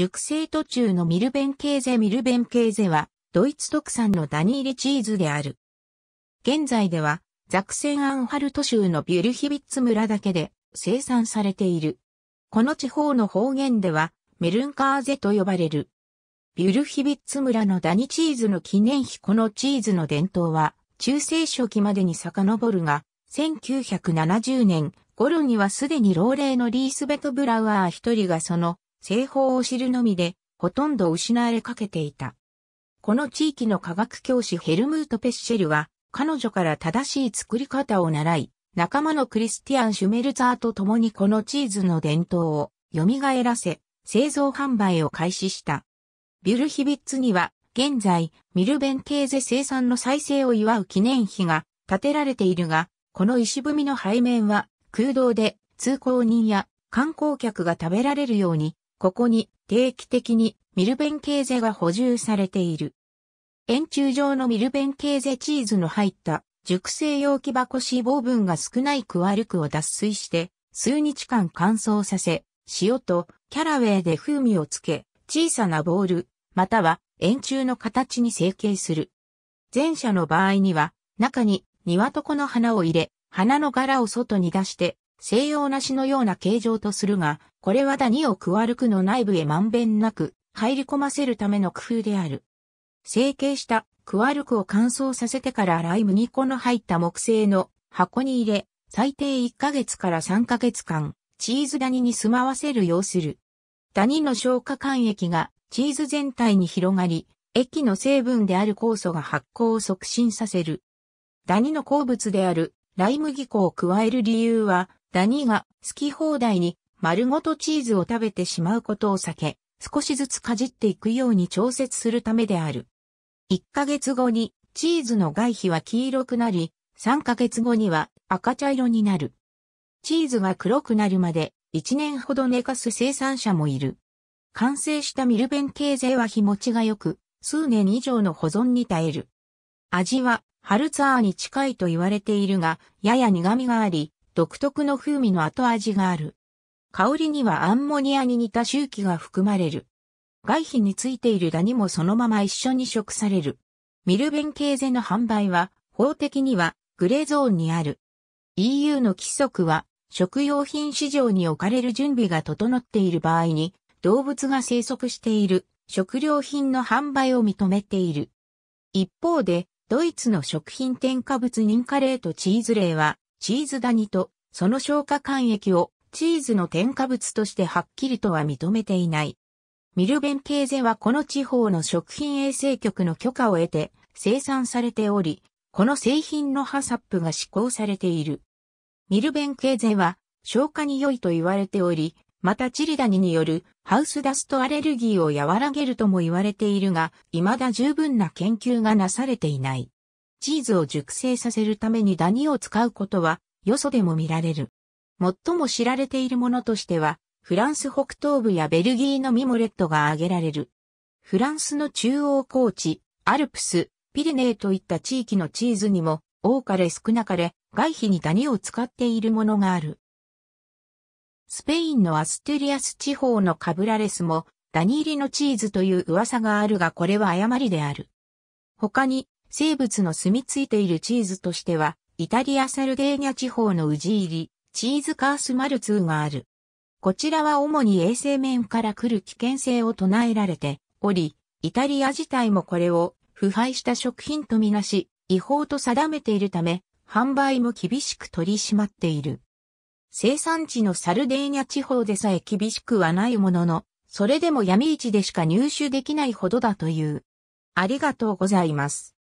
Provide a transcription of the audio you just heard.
熟成途中のミルベンケーゼミルベンケーゼは、ドイツ特産のダニ入りチーズである。現在では、ザクセンアンハルト州のビュルヒビッツ村だけで生産されている。この地方の方言では、メルンカーゼと呼ばれる。ビュルヒビッツ村のダニチーズの記念碑このチーズの伝統は、中世初期までに遡るが、1970年頃にはすでに老齢のリースベト・ブラワー一人がその製法を知るのみで、ほとんど失われかけていた。この地域の科学教師ヘルムート・ペッシェルは、彼女から正しい作り方を習い、仲間のクリスティアン・シュメルザーと共にこのチーズの伝統を蘇らせ、製造販売を開始した。ビュルヒビッツには、現在、ミルベンケーゼ生産の再生を祝う記念碑が建てられているが、この石踏みの背面は空洞で通行人や観光客が食べられるようにここに定期的にミルベンケーゼが補充されている。円柱状のミルベンケーゼチーズの入った熟成容器箱脂肪分が少ないクワルクを脱水して数日間乾燥させ、塩とキャラウェイで風味をつけ、小さなボール、または円柱の形に成形する。前者の場合には、中にニワトコの花を入れ、花の柄を外に出して、西洋梨のような形状とするが、これはダニをクワルクの内部へまんべんなく入り込ませるための工夫である。成形したクワルクを乾燥させてからライム2個の入った木製の箱に入れ、最低1ヶ月から3ヶ月間、チーズダニに住まわせるようする。ダニの消化管液がチーズ全体に広がり、液の成分である酵素が発酵を促進させる。ダニの好物であるライ麦粉を加える理由は、ダニが好き放題に丸ごとチーズを食べてしまうことを避け、少しずつかじっていくように調節するためである。1ヶ月後にチーズの外皮は黄色くなり、3ヶ月後には赤茶色になる。チーズが黒くなるまで1年ほど寝かす生産者もいる。完成したミルベン経済は日持ちが良く、数年以上の保存に耐える。味は、ハルツァーに近いと言われているが、やや苦味があり、独特の風味の後味がある。香りにはアンモニアに似た周期が含まれる。外皮についているダニもそのまま一緒に食される。ミルベンケーゼの販売は、法的にはグレーゾーンにある。EU の規則は、食用品市場に置かれる準備が整っている場合に、動物が生息している食料品の販売を認めている。一方で、ドイツの食品添加物認可例とチーズ例は、チーズダニとその消化管液をチーズの添加物としてはっきりとは認めていない。ミルベンケーゼはこの地方の食品衛生局の許可を得て生産されており、この製品のハサップが施行されている。ミルベンケーゼは消化に良いと言われており、またチリダニによるハウスダストアレルギーを和らげるとも言われているが、未だ十分な研究がなされていない。チーズを熟成させるためにダニを使うことは、よそでも見られる。最も知られているものとしては、フランス北東部やベルギーのミモレットが挙げられる。フランスの中央高地、アルプス、ピレネーといった地域のチーズにも、多かれ少なかれ、外皮にダニを使っているものがある。スペインのアステリアス地方のカブラレスも、ダニ入りのチーズという噂があるがこれは誤りである。他に、生物の住み着いているチーズとしては、イタリアサルデーニャ地方のウジ入り、チーズカースマルツーがある。こちらは主に衛生面から来る危険性を唱えられており、イタリア自体もこれを腐敗した食品とみなし、違法と定めているため、販売も厳しく取り締まっている。生産地のサルデーニャ地方でさえ厳しくはないものの、それでも闇市でしか入手できないほどだという。ありがとうございます。